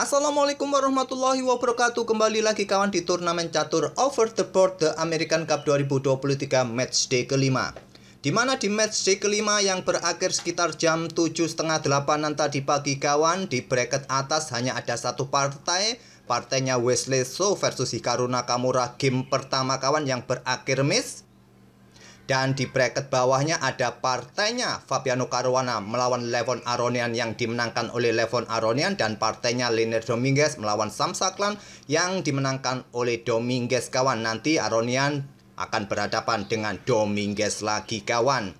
Assalamualaikum warahmatullahi wabarakatuh Kembali lagi kawan di turnamen catur Over the Board The American Cup 2023 match day kelima Dimana di match day kelima yang berakhir sekitar jam 7.30 8 nanti pagi kawan Di bracket atas hanya ada satu partai Partainya Wesley So versus Hikaru Nakamura game pertama kawan yang berakhir miss dan di bracket bawahnya ada partainya Fabiano Caruana melawan Levon Aronian yang dimenangkan oleh Levon Aronian dan partainya Liner Dominguez melawan Samsaklan yang dimenangkan oleh Dominguez kawan. Nanti Aronian akan berhadapan dengan Dominguez lagi kawan.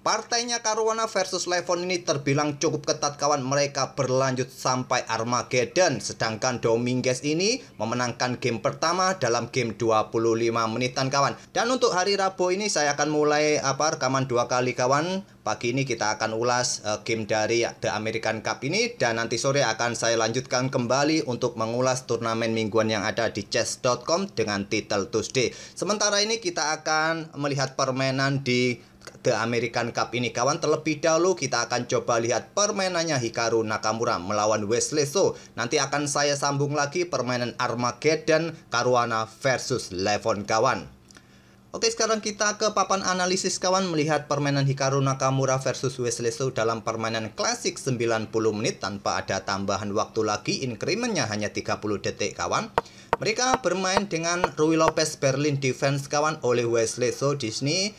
Partainya Karwana versus Levon ini terbilang cukup ketat kawan mereka berlanjut sampai Armageddon Sedangkan Dominguez ini memenangkan game pertama dalam game 25 menitan kawan Dan untuk hari Rabu ini saya akan mulai apa rekaman dua kali kawan Pagi ini kita akan ulas uh, game dari The American Cup ini Dan nanti sore akan saya lanjutkan kembali untuk mengulas turnamen mingguan yang ada di chess.com dengan titel Tuesday Sementara ini kita akan melihat permainan di The American Cup ini kawan terlebih dahulu kita akan coba lihat permainannya Hikaru Nakamura melawan Wesley So nanti akan saya sambung lagi permainan Armageddon Caruana versus Levon kawan Oke sekarang kita ke papan analisis kawan melihat permainan Hikaru Nakamura versus Wesley So dalam permainan klasik 90 menit tanpa ada tambahan waktu lagi incrementnya hanya 30 detik kawan mereka bermain dengan Rui Lopez Berlin defense kawan oleh Wesley So Disney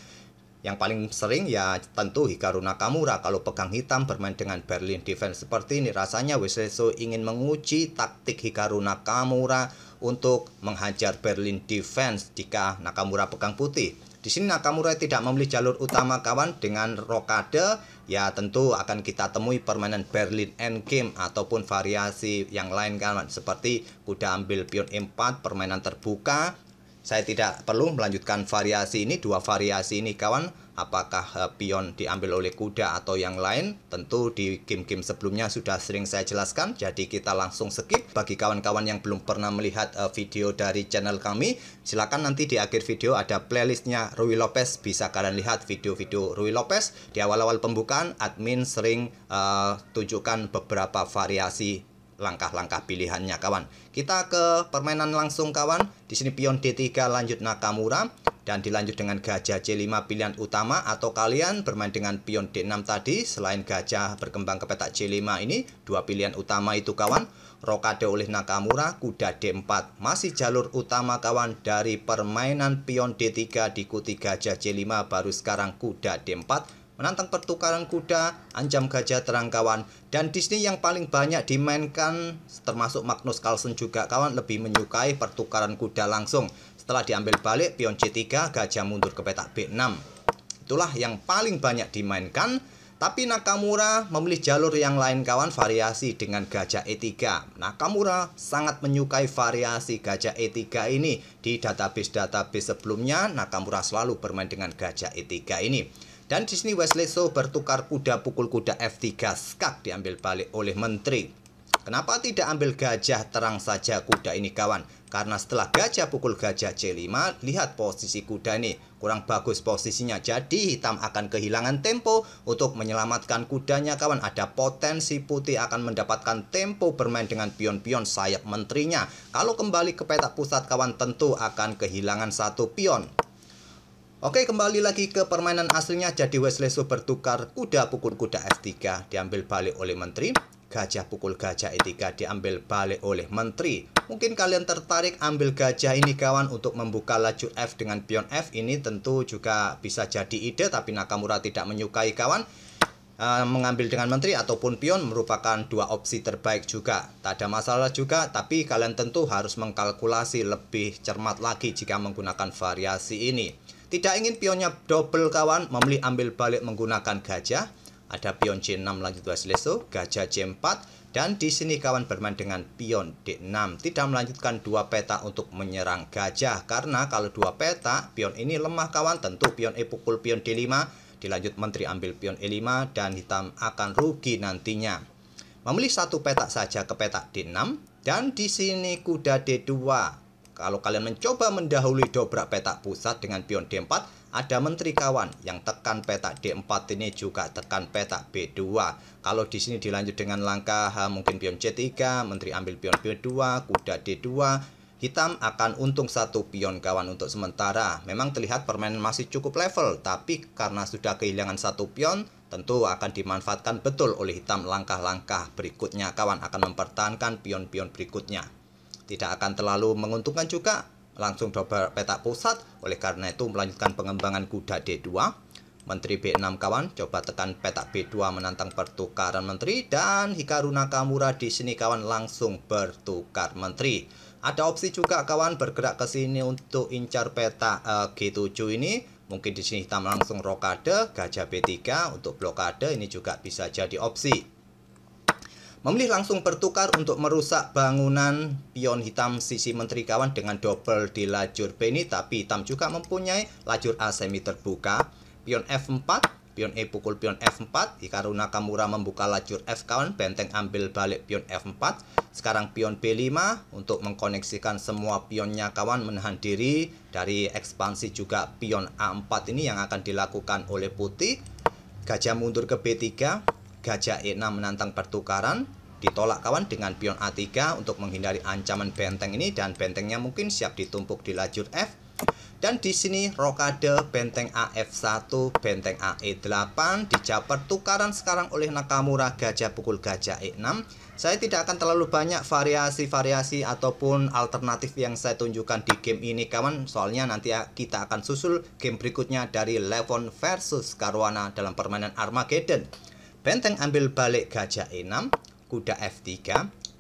yang paling sering ya tentu Hikaru Nakamura kalau pegang hitam bermain dengan Berlin Defense seperti ini rasanya Weseso ingin menguji taktik Hikaru Nakamura untuk menghajar Berlin Defense jika Nakamura pegang putih. Di sini Nakamura tidak memilih jalur utama kawan dengan rokade ya tentu akan kita temui permainan Berlin Endgame ataupun variasi yang lain kawan seperti kuda ambil pion 4 permainan terbuka saya tidak perlu melanjutkan variasi ini, dua variasi ini kawan, apakah eh, pion diambil oleh kuda atau yang lain, tentu di game-game sebelumnya sudah sering saya jelaskan, jadi kita langsung skip. Bagi kawan-kawan yang belum pernah melihat eh, video dari channel kami, silakan nanti di akhir video ada playlistnya Rui Lopez, bisa kalian lihat video-video Rui Lopez. Di awal-awal pembukaan, admin sering uh, tunjukkan beberapa variasi langkah-langkah pilihannya kawan. Kita ke permainan langsung kawan. Di sini pion D3 lanjut Nakamura dan dilanjut dengan gajah C5 pilihan utama atau kalian bermain dengan pion D6 tadi selain gajah berkembang ke petak C5 ini dua pilihan utama itu kawan. Rokade oleh Nakamura, kuda D4 masih jalur utama kawan dari permainan pion D3 diikuti gajah C5 baru sekarang kuda D4 menantang pertukaran kuda, ancam gajah terang kawan. Dan Disney yang paling banyak dimainkan, termasuk Magnus Carlsen juga kawan, lebih menyukai pertukaran kuda langsung. Setelah diambil balik, pion C3, gajah mundur ke petak B6. Itulah yang paling banyak dimainkan. Tapi Nakamura memilih jalur yang lain kawan variasi dengan gajah E3. Nakamura sangat menyukai variasi gajah E3 ini. Di database-database sebelumnya, Nakamura selalu bermain dengan gajah E3 ini. Dan di sini So bertukar kuda pukul kuda F3 skak diambil balik oleh menteri. Kenapa tidak ambil gajah terang saja kuda ini kawan? Karena setelah gajah pukul gajah C5, lihat posisi kuda ini. Kurang bagus posisinya, jadi hitam akan kehilangan tempo untuk menyelamatkan kudanya kawan. Ada potensi putih akan mendapatkan tempo bermain dengan pion-pion sayap menterinya. Kalau kembali ke petak pusat kawan tentu akan kehilangan satu pion. Oke, kembali lagi ke permainan aslinya. Jadi Wesley bertukar kuda pukul kuda F3 diambil balik oleh menteri. Gajah pukul gajah E3 diambil balik oleh menteri. Mungkin kalian tertarik ambil gajah ini kawan untuk membuka laju F dengan pion F. Ini tentu juga bisa jadi ide tapi Nakamura tidak menyukai kawan. E, mengambil dengan menteri ataupun pion merupakan dua opsi terbaik juga. Tak ada masalah juga, tapi kalian tentu harus mengkalkulasi lebih cermat lagi jika menggunakan variasi ini. Tidak ingin pionnya double kawan, membeli ambil balik menggunakan gajah. Ada pion C6 lanjut Wasileso, gajah C4, dan di sini kawan bermain dengan pion D6. Tidak melanjutkan dua peta untuk menyerang gajah, karena kalau dua peta, pion ini lemah kawan, tentu pion E pukul pion D5, dilanjut menteri ambil pion E5, dan hitam akan rugi nantinya. Memilih satu peta saja ke peta D6, dan di sini kuda D2 kalau kalian mencoba mendahului dobrak petak pusat dengan pion D4, ada menteri kawan yang tekan petak D4 ini juga tekan petak B2. Kalau di sini dilanjut dengan langkah mungkin pion C3, menteri ambil pion B2, kuda D2, Hitam akan untung satu pion kawan untuk sementara. Memang terlihat permainan masih cukup level, tapi karena sudah kehilangan satu pion, tentu akan dimanfaatkan betul oleh hitam langkah-langkah berikutnya. Kawan akan mempertahankan pion-pion berikutnya tidak akan terlalu menguntungkan juga langsung double petak pusat oleh karena itu melanjutkan pengembangan kuda D2 Menteri B6 kawan coba tekan petak B2 menantang pertukaran menteri dan Hikaru Nakamura di sini kawan langsung bertukar menteri ada opsi juga kawan bergerak ke sini untuk incar petak eh, uh, G7 ini mungkin di sini hitam langsung rokade gajah B3 untuk blokade ini juga bisa jadi opsi memilih langsung bertukar untuk merusak bangunan pion hitam sisi menteri kawan dengan double di lajur B ini tapi hitam juga mempunyai lajur A semi terbuka pion F4 pion E pukul pion F4 Hikaru Nakamura membuka lajur F kawan benteng ambil balik pion F4 sekarang pion B5 untuk mengkoneksikan semua pionnya kawan menahan diri dari ekspansi juga pion A4 ini yang akan dilakukan oleh putih gajah mundur ke B3 Gajah E6 menantang pertukaran, ditolak kawan dengan pion A3 untuk menghindari ancaman benteng ini dan bentengnya mungkin siap ditumpuk di lajur F. Dan di sini rokade benteng AF1, benteng AE8 dijabat pertukaran sekarang oleh Nakamura gajah pukul gajah E6. Saya tidak akan terlalu banyak variasi-variasi ataupun alternatif yang saya tunjukkan di game ini kawan Soalnya nanti ya kita akan susul game berikutnya dari Levon versus Caruana dalam permainan Armageddon Benteng ambil balik gajah E6, kuda F3,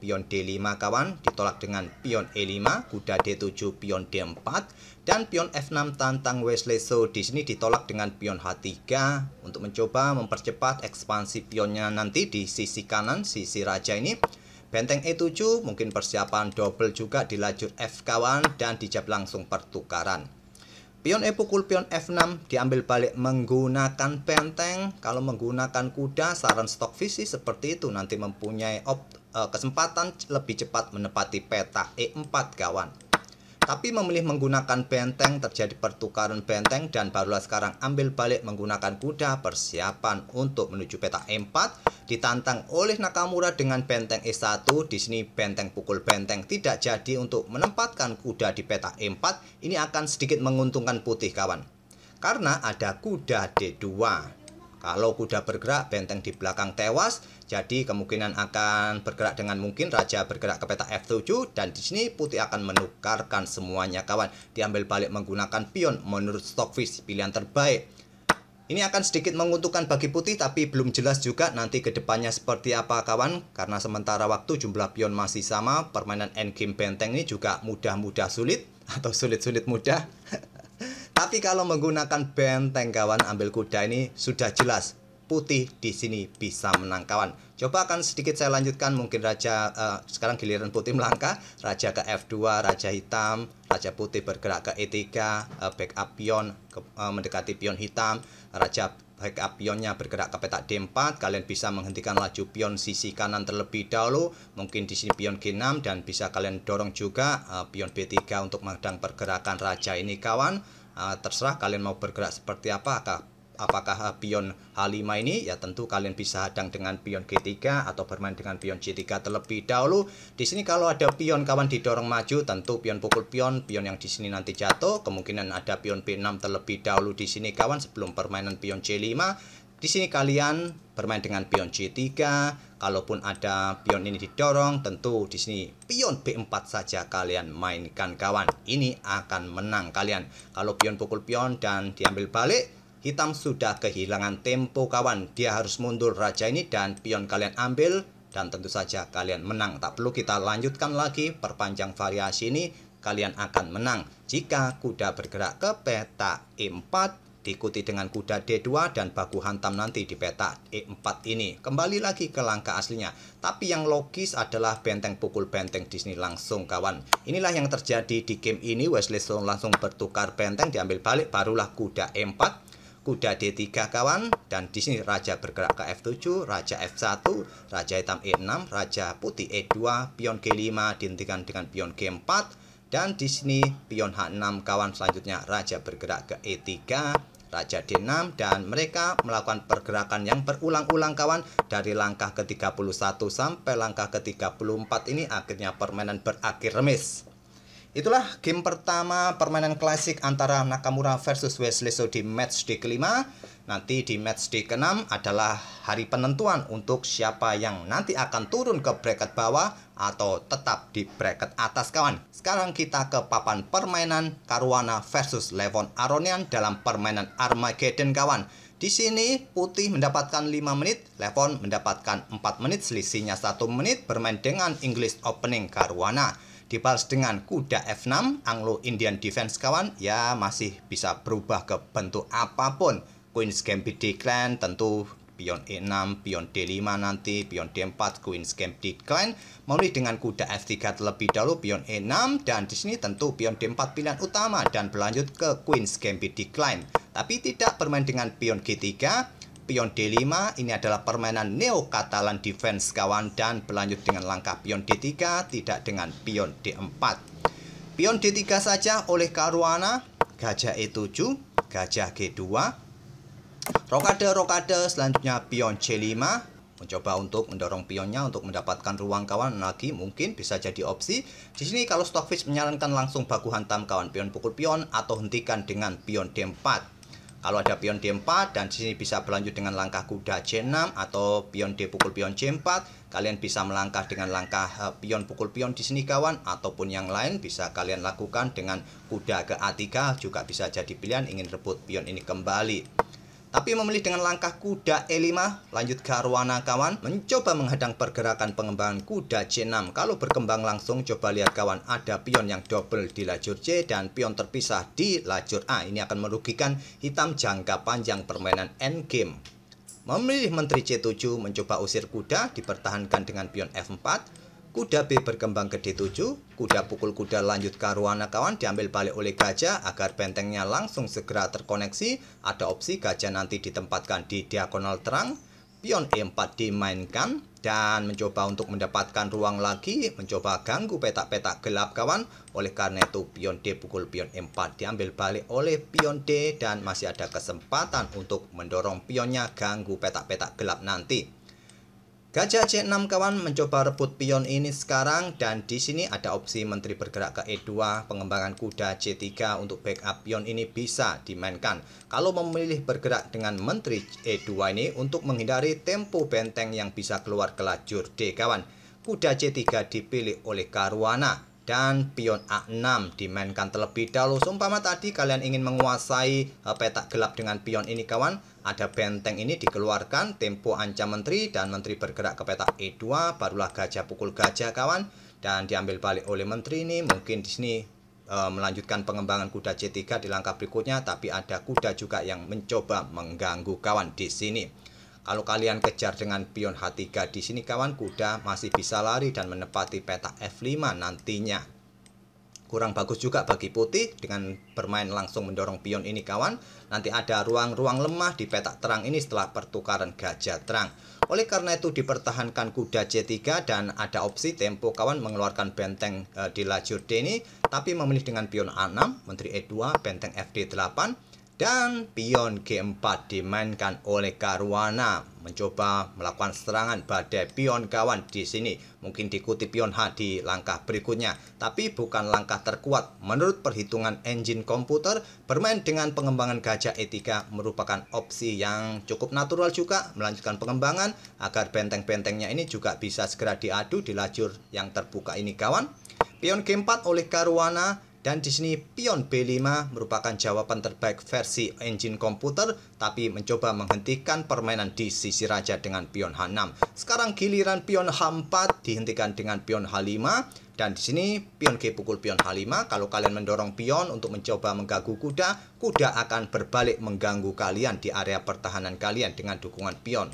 pion D5 kawan ditolak dengan pion E5, kuda D7, pion D4 dan pion F6 tantang Wesley So di sini ditolak dengan pion H3 untuk mencoba mempercepat ekspansi pionnya nanti di sisi kanan sisi raja ini. Benteng E7 mungkin persiapan double juga di lajur F kawan dan dijab langsung pertukaran. Pion E pukul pion F6 diambil balik menggunakan benteng. Kalau menggunakan kuda, saran stok visi seperti itu nanti mempunyai op, e, kesempatan lebih cepat menepati peta E4 kawan tapi memilih menggunakan benteng terjadi pertukaran benteng dan barulah sekarang ambil balik menggunakan kuda persiapan untuk menuju peta E4 ditantang oleh Nakamura dengan benteng E1 di sini benteng pukul benteng tidak jadi untuk menempatkan kuda di peta E4 ini akan sedikit menguntungkan putih kawan karena ada kuda D2 kalau kuda bergerak, benteng di belakang tewas, jadi kemungkinan akan bergerak dengan mungkin raja bergerak ke peta F7 dan di sini putih akan menukarkan semuanya kawan. Diambil balik menggunakan pion menurut Stockfish pilihan terbaik. Ini akan sedikit menguntungkan bagi putih tapi belum jelas juga nanti kedepannya seperti apa kawan Karena sementara waktu jumlah pion masih sama Permainan endgame benteng ini juga mudah-mudah sulit Atau sulit-sulit mudah tapi kalau menggunakan benteng kawan ambil kuda ini sudah jelas putih di sini bisa menang kawan. Coba akan sedikit saya lanjutkan mungkin raja uh, sekarang giliran putih melangkah, raja ke F2, raja hitam, raja putih bergerak ke E3, uh, eh, back pion ke, uh, mendekati pion hitam, raja back pionnya bergerak ke petak D4, kalian bisa menghentikan laju pion sisi kanan terlebih dahulu, mungkin di sini pion G6 dan bisa kalian dorong juga uh, pion B3 untuk mengendang pergerakan raja ini kawan Ah, terserah kalian mau bergerak seperti apa apakah, apakah pion H5 ini ya tentu kalian bisa hadang dengan pion G3 atau bermain dengan pion G3 terlebih dahulu di sini kalau ada pion kawan didorong maju tentu pion pukul pion pion yang di sini nanti jatuh kemungkinan ada pion B6 terlebih dahulu di sini kawan sebelum permainan pion C5 di sini kalian bermain dengan pion C3 Kalaupun ada pion ini didorong, tentu di sini pion B4 saja kalian mainkan kawan. Ini akan menang kalian. Kalau pion pukul pion dan diambil balik, hitam sudah kehilangan tempo kawan. Dia harus mundur raja ini dan pion kalian ambil dan tentu saja kalian menang. Tak perlu kita lanjutkan lagi perpanjang variasi ini, kalian akan menang jika kuda bergerak ke peta 4 e diikuti dengan kuda D2 dan baku hantam nanti di peta E4 ini. Kembali lagi ke langkah aslinya. Tapi yang logis adalah benteng pukul benteng di sini langsung kawan. Inilah yang terjadi di game ini. Wesley Stone langsung bertukar benteng diambil balik barulah kuda E4, kuda D3 kawan dan di sini raja bergerak ke F7, raja F1, raja hitam E6, raja putih E2, pion G5 dihentikan dengan pion G4. Dan di sini pion H6 kawan selanjutnya raja bergerak ke E3 Raja Dinam 6 dan mereka melakukan pergerakan yang berulang-ulang kawan dari langkah ke-31 sampai langkah ke-34 ini akhirnya permainan berakhir remis Itulah game pertama permainan klasik antara Nakamura versus Wesley So di match di kelima. Nanti di match di keenam adalah hari penentuan untuk siapa yang nanti akan turun ke bracket bawah atau tetap di bracket atas kawan. Sekarang kita ke papan permainan Karuana versus Levon Aronian dalam permainan Armageddon kawan. Di sini putih mendapatkan 5 menit, Levon mendapatkan 4 menit, selisihnya 1 menit bermain dengan English Opening Karwana dibalas dengan kuda F6 Anglo Indian Defense kawan ya masih bisa berubah ke bentuk apapun Queen's Gambit decline tentu pion E6, pion D5 nanti, pion D4, Queen's Gambit decline memenuhi dengan kuda F3 terlebih dahulu pion E6 dan di sini tentu pion D4 pilihan utama dan berlanjut ke Queen's Gambit decline tapi tidak bermain dengan pion G3 pion D5 ini adalah permainan Neo Catalan defense kawan dan berlanjut dengan langkah pion D3 tidak dengan pion D4. Pion D3 saja oleh Karuana, gajah E7, gajah G2, rokade rokade selanjutnya pion C5 mencoba untuk mendorong pionnya untuk mendapatkan ruang kawan lagi mungkin bisa jadi opsi di sini kalau Stockfish menyarankan langsung baku hantam kawan pion pukul pion atau hentikan dengan pion D4 kalau ada pion D4 dan di sini bisa berlanjut dengan langkah kuda C6 atau pion D pukul pion C4, kalian bisa melangkah dengan langkah eh, pion pukul pion di sini kawan ataupun yang lain bisa kalian lakukan dengan kuda ke A3 juga bisa jadi pilihan ingin rebut pion ini kembali. Tapi memilih dengan langkah kuda E5, lanjut ke arwana kawan, mencoba menghadang pergerakan pengembangan kuda C6. Kalau berkembang langsung, coba lihat kawan, ada pion yang double di lajur C dan pion terpisah di lajur A. Ini akan merugikan hitam jangka panjang permainan endgame. Memilih menteri C7, mencoba usir kuda, dipertahankan dengan pion F4, Kuda B berkembang ke D7, kuda pukul kuda lanjut ke ruana kawan diambil balik oleh gajah agar bentengnya langsung segera terkoneksi. Ada opsi gajah nanti ditempatkan di diagonal terang, pion E4 dimainkan, dan mencoba untuk mendapatkan ruang lagi, mencoba ganggu petak-petak gelap kawan. Oleh karena itu pion D pukul pion E4 diambil balik oleh pion D dan masih ada kesempatan untuk mendorong pionnya ganggu petak-petak gelap nanti. Gajah C6 kawan mencoba rebut pion ini sekarang dan di sini ada opsi menteri bergerak ke E2, pengembangan kuda C3 untuk backup pion ini bisa dimainkan. Kalau memilih bergerak dengan menteri E2 ini untuk menghindari tempo benteng yang bisa keluar ke lajur D kawan. Kuda C3 dipilih oleh Karuana dan pion A6 dimainkan terlebih dahulu. Sumpah tadi kalian ingin menguasai eh, petak gelap dengan pion ini kawan, ada benteng ini dikeluarkan tempo ancam menteri dan menteri bergerak ke peta E2 barulah gajah pukul gajah kawan dan diambil balik oleh menteri ini mungkin di sini e, melanjutkan pengembangan kuda C3 di langkah berikutnya tapi ada kuda juga yang mencoba mengganggu kawan di sini kalau kalian kejar dengan pion H3 di sini kawan kuda masih bisa lari dan menepati peta F5 nantinya kurang bagus juga bagi putih dengan bermain langsung mendorong pion ini kawan. Nanti ada ruang-ruang lemah di petak terang ini setelah pertukaran gajah terang. Oleh karena itu dipertahankan kuda C3 dan ada opsi tempo kawan mengeluarkan benteng e, di lajur D ini tapi memilih dengan pion A6, menteri E2, benteng FD8 dan pion G4 dimainkan oleh Karuana mencoba melakukan serangan pada pion kawan di sini mungkin diikuti pion H di langkah berikutnya tapi bukan langkah terkuat menurut perhitungan engine komputer bermain dengan pengembangan gajah E3 merupakan opsi yang cukup natural juga melanjutkan pengembangan agar benteng-bentengnya ini juga bisa segera diadu di lajur yang terbuka ini kawan pion G4 oleh Karuana dan di sini pion B5 merupakan jawaban terbaik versi engine komputer tapi mencoba menghentikan permainan di sisi raja dengan pion H6. Sekarang giliran pion H4 dihentikan dengan pion H5 dan di sini pion G pukul pion H5 kalau kalian mendorong pion untuk mencoba mengganggu kuda, kuda akan berbalik mengganggu kalian di area pertahanan kalian dengan dukungan pion.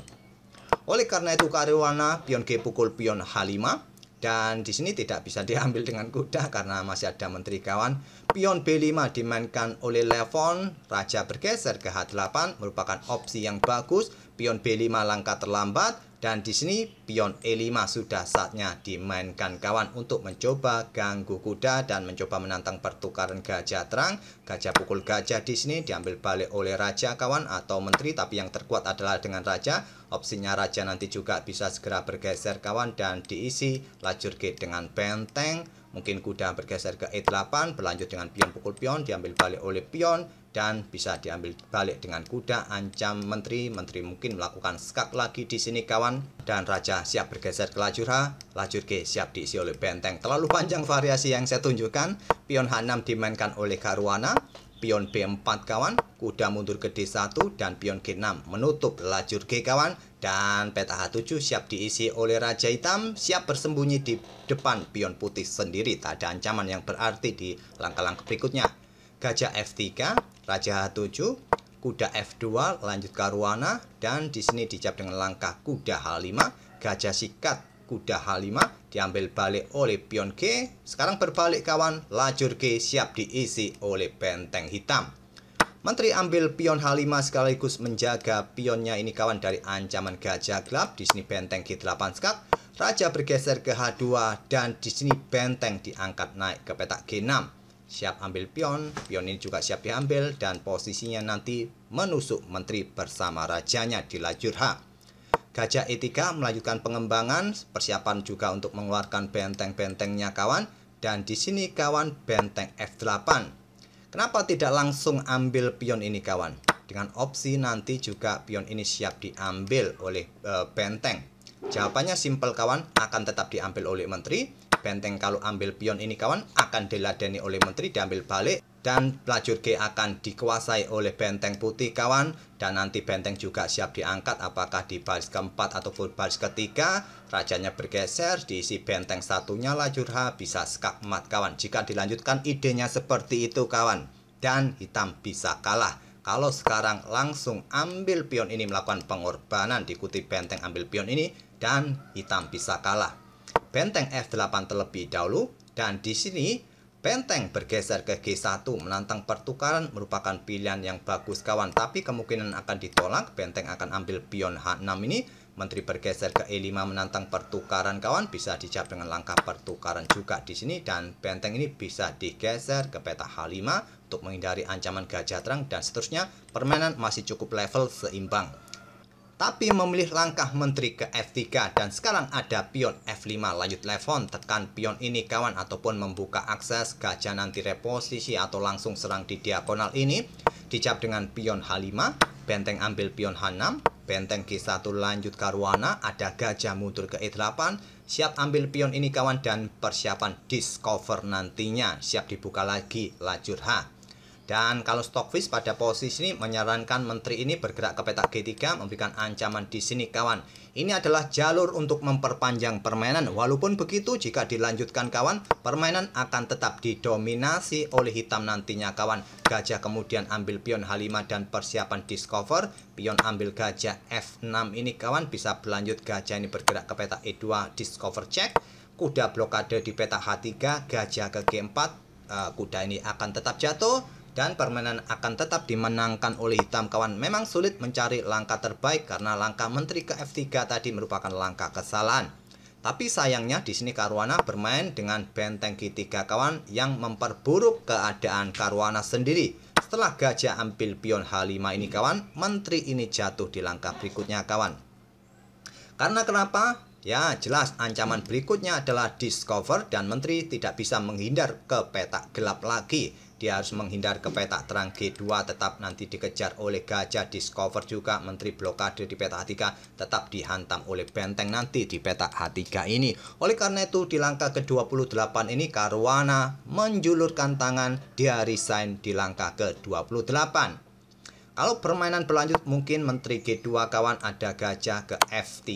Oleh karena itu karyawana pion G pukul pion H5 dan di sini tidak bisa diambil dengan kuda karena masih ada menteri kawan. Pion B5 dimainkan oleh Levon, raja bergeser ke H8 merupakan opsi yang bagus. Pion B5 langkah terlambat, dan di sini pion E5 sudah saatnya dimainkan kawan untuk mencoba ganggu kuda dan mencoba menantang pertukaran gajah terang. Gajah pukul gajah di sini diambil balik oleh raja kawan atau menteri tapi yang terkuat adalah dengan raja. Opsinya raja nanti juga bisa segera bergeser kawan dan diisi lajur G dengan benteng. Mungkin kuda bergeser ke E8 berlanjut dengan pion pukul pion diambil balik oleh pion dan bisa diambil balik dengan kuda ancam menteri menteri mungkin melakukan skak lagi di sini kawan dan raja siap bergeser ke lajur H lajur G siap diisi oleh benteng terlalu panjang variasi yang saya tunjukkan pion H6 dimainkan oleh Karuana pion B4 kawan kuda mundur ke D1 dan pion G6 menutup lajur G kawan dan peta H7 siap diisi oleh Raja Hitam siap bersembunyi di depan pion putih sendiri tak ada ancaman yang berarti di langkah-langkah berikutnya Gajah F3 Raja H7, kuda F2 lanjut karuana dan di sini dicap dengan langkah kuda H5, gajah sikat kuda H5 diambil balik oleh pion G. Sekarang berbalik kawan, lajur G siap diisi oleh benteng hitam. Menteri ambil pion H5 sekaligus menjaga pionnya ini kawan dari ancaman gajah gelap. Di sini benteng G8 skak. Raja bergeser ke H2 dan di sini benteng diangkat naik ke petak G6 siap ambil pion, pion ini juga siap diambil dan posisinya nanti menusuk menteri bersama rajanya di lajur H. Gajah E3 melanjutkan pengembangan, persiapan juga untuk mengeluarkan benteng-bentengnya kawan dan di sini kawan benteng F8. Kenapa tidak langsung ambil pion ini kawan? Dengan opsi nanti juga pion ini siap diambil oleh e, benteng. Jawabannya simpel kawan, akan tetap diambil oleh menteri benteng kalau ambil pion ini kawan akan diladeni oleh menteri diambil balik dan pelacur G akan dikuasai oleh benteng putih kawan dan nanti benteng juga siap diangkat apakah di baris keempat ataupun baris ketiga rajanya bergeser diisi benteng satunya lajur H bisa skakmat kawan jika dilanjutkan idenya seperti itu kawan dan hitam bisa kalah kalau sekarang langsung ambil pion ini melakukan pengorbanan diikuti benteng ambil pion ini dan hitam bisa kalah benteng F8 terlebih dahulu dan di sini benteng bergeser ke G1 menantang pertukaran merupakan pilihan yang bagus kawan tapi kemungkinan akan ditolak benteng akan ambil pion H6 ini menteri bergeser ke E5 menantang pertukaran kawan bisa dijawab dengan langkah pertukaran juga di sini dan benteng ini bisa digeser ke peta H5 untuk menghindari ancaman gajah terang dan seterusnya permainan masih cukup level seimbang tapi memilih langkah menteri ke F3 dan sekarang ada pion F5 lanjut levon tekan pion ini kawan ataupun membuka akses gajah nanti reposisi atau langsung serang di diagonal ini dicap dengan pion H5 benteng ambil pion H6 benteng G1 lanjut Karwana ada gajah mundur ke E8 siap ambil pion ini kawan dan persiapan discover nantinya siap dibuka lagi lajur H dan kalau Stockfish pada posisi ini menyarankan menteri ini bergerak ke petak G3 memberikan ancaman di sini kawan. Ini adalah jalur untuk memperpanjang permainan. Walaupun begitu jika dilanjutkan kawan, permainan akan tetap didominasi oleh hitam nantinya kawan. Gajah kemudian ambil pion H5 dan persiapan discover. Pion ambil gajah F6 ini kawan bisa berlanjut gajah ini bergerak ke petak E2 discover check. Kuda blokade di petak H3, gajah ke G4. Eh, kuda ini akan tetap jatuh dan permainan akan tetap dimenangkan oleh hitam kawan memang sulit mencari langkah terbaik karena langkah menteri ke F3 tadi merupakan langkah kesalahan. Tapi sayangnya di sini Karwana bermain dengan benteng G3 kawan yang memperburuk keadaan Karwana sendiri. Setelah gajah ambil pion H5 ini kawan, menteri ini jatuh di langkah berikutnya kawan. Karena kenapa? Ya jelas ancaman berikutnya adalah discover dan menteri tidak bisa menghindar ke petak gelap lagi dia harus menghindar ke petak terang G2 tetap nanti dikejar oleh gajah discover juga menteri blokade di petak H3 tetap dihantam oleh benteng nanti di petak H3 ini oleh karena itu di langkah ke-28 ini Karwana menjulurkan tangan dia resign di langkah ke-28 kalau permainan berlanjut mungkin menteri G2 kawan ada gajah ke F3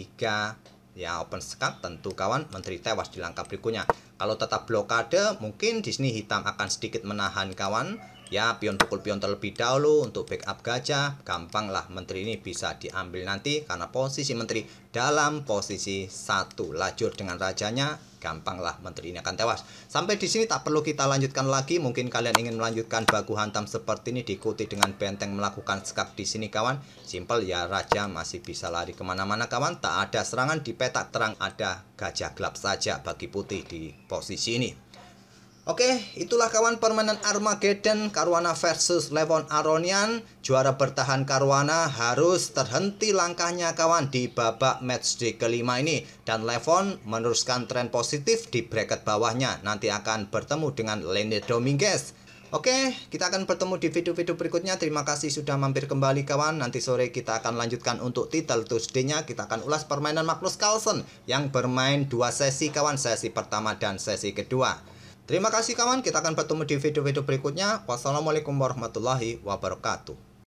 ya open skat tentu kawan menteri tewas di langkah berikutnya kalau tetap blokade, mungkin di sini hitam akan sedikit menahan kawan ya pion pukul pion terlebih dahulu untuk backup gajah gampang lah menteri ini bisa diambil nanti karena posisi menteri dalam posisi satu lajur dengan rajanya gampang lah menteri ini akan tewas sampai di sini tak perlu kita lanjutkan lagi mungkin kalian ingin melanjutkan baku hantam seperti ini diikuti dengan benteng melakukan skak di sini kawan simple ya raja masih bisa lari kemana-mana kawan tak ada serangan di petak terang ada gajah gelap saja bagi putih di posisi ini Oke, itulah kawan permainan Armageddon Karwana versus Levon Aronian. Juara bertahan Karwana harus terhenti langkahnya kawan di babak matchday kelima ini. Dan Levon meneruskan tren positif di bracket bawahnya. Nanti akan bertemu dengan Lene Dominguez. Oke, kita akan bertemu di video-video berikutnya. Terima kasih sudah mampir kembali kawan. Nanti sore kita akan lanjutkan untuk title Tuesday-nya. Kita akan ulas permainan Magnus Carlsen yang bermain dua sesi kawan. Sesi pertama dan sesi kedua. Terima kasih kawan, kita akan bertemu di video-video berikutnya. Wassalamualaikum warahmatullahi wabarakatuh.